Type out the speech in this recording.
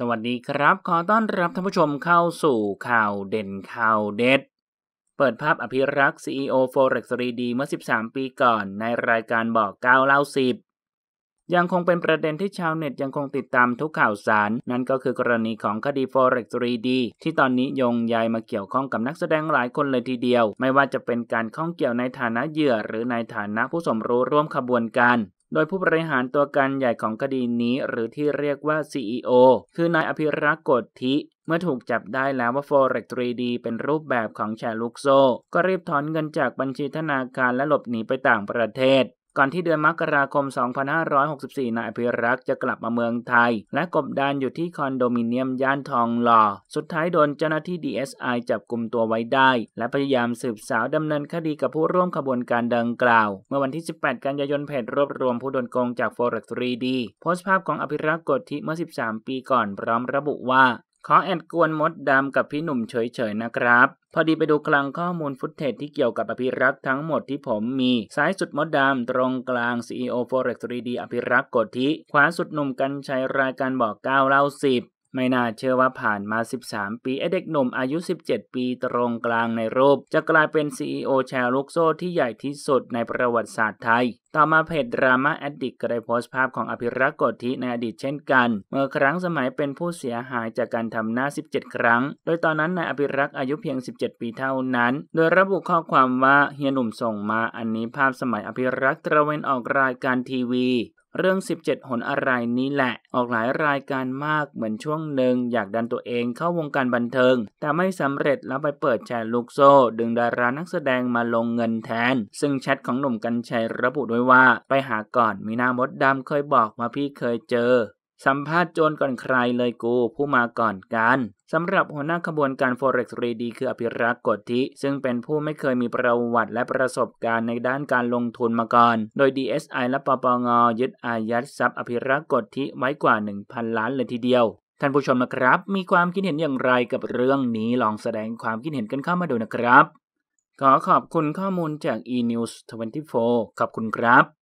สวัสดีครับขอต้อนรับท่านผู้ชมเข้าสู่ข่าวเด่นข่าวเด็ด เปิดภาพอภิรักษ์ CEO Forex 3D เมื่อ 13 ปีก่อน ในรายการบอก9เล่า10 ยังคงเป็นประเด็นที่ชาวเน็ตยังคงติดตามทุกข่าวสารนั่นก็คือกรณีของคดี Forex 3D ที่ตอนนี้ยงยายมาเกี่ยวข้องกับนักแสดงหลายคนเลยทีเดียว ไม่ว่าจะเป็นการข้องเกี่ยวในฐานะเหยื่อ หรือในฐานะผู้สมรู้ร่วมขบวนการโดยผู้บริหารตัวการใหญ่ของคดีนี้หรือที่เรียกว่า CEO คือ นายอภิรักษ์กฎทิเมื่อถูกจับได้แล้วว่า Forex 3D เป็นรูปแบบของแชร์ลูกโซ่ ก็รีบถอนเงินจากบัญชีธนาคารและหลบหนีไปต่างประเทศก่อนที่เดือนมกราคม 2564 นายอภิรักษ์จะกลับมาเมืองไทย และกบดานอยู่ที่คอนโดมิเนียม ย่านทองหล่อ สุดท้ายโดนเจ้าหน้าที่ DSI จับกลุ่มตัวไว้ได้ และพยายามสืบสาวดำเนินคดีกับผู้ร่วมขบวนการดังกล่าว เมื่อวันที่ 18 กันยายนเพจรวบรวมผู้โดนโกงจาก Forex 3D โพสต์ภาพของอภิรักษ์กดทิเมื่อ 13 ปีก่อนพร้อมระบุว่าขอแอดกวนมดดำกับพี่หนุ่มเฉยๆนะครับ พอดีไปดูคลังข้อมูลฟุตเทจที่เกี่ยวกับอภิรักษ์ทั้งหมดที่ผมมี ซ้ายสุดมดดำตรงกลาง CEO Forex 3D อภิรักษ์กดทิขวาสุดหนุ่มกันชัยรายการบอกก้าวเล่าสิบไม่น่าเชื่อว่าผ่านมา 13 ปีไอเด็กหนุ่มอายุ 17 ปีตรงกลางในรูป จะกลายเป็น CEO แชร์ลูกโซ่ที่ใหญ่ที่สุดในประวัติศาสตร์ไทย ต่อมาเพจดราม่าแอดดิกก็ได้โพสต์ภาพของอภิรักษ์กฏทิในอดีตเช่นกัน เมื่อครั้งสมัยเป็นผู้เสียหายจากการทำหน้า 17 ครั้ง โดยตอนนั้นนายอภิรักษ์อายุเพียง 17 ปีเท่านั้น โดยระบุข้อความว่าเฮียหนุ่มส่งมาอันนี้ภาพสมัยอภิรักษ์ตระเวนออกรายการทีวีเรื่อง 17 หนอะไรนี้แหละ ออกหลายรายการมากเหมือนช่วงหนึ่งอยากดันตัวเองเข้าวงการบันเทิง แต่ไม่สำเร็จแล้วไปเปิดแชร์ลูกโซ่ ดึงดารานักแสดงมาลงเงินแทน ซึ่งแชทของหนุ่มกัญชัยระบุด้วยว่าไปหาก่อนมีนามดดำเคยบอกมาพี่เคยเจอสัมภาษณ์โจรก่อนใครเลยกู ผู้มาก่อนกันสำหรับหัวหน้าขบวนการ Forex รีดีคืออภิรักษ์กฎทิซึ่งเป็นผู้ไม่เคยมีประวัติและประสบการณ์ในด้านการลงทุนมาก่อน โดย DSI และปปง ยึดอายัดทรัพย์อภิรักษ์กฎทิไว้กว่า 1,000 ล้านเลยทีเดียว ท่านผู้ชมนะครับ มีความคิดเห็นอย่างไรกับเรื่องนี้ลองแสดงความคิดเห็นกันเข้ามาดูนะครับ ขอขอบคุณข้อมูลจาก e-news 24 ขอบคุณครับ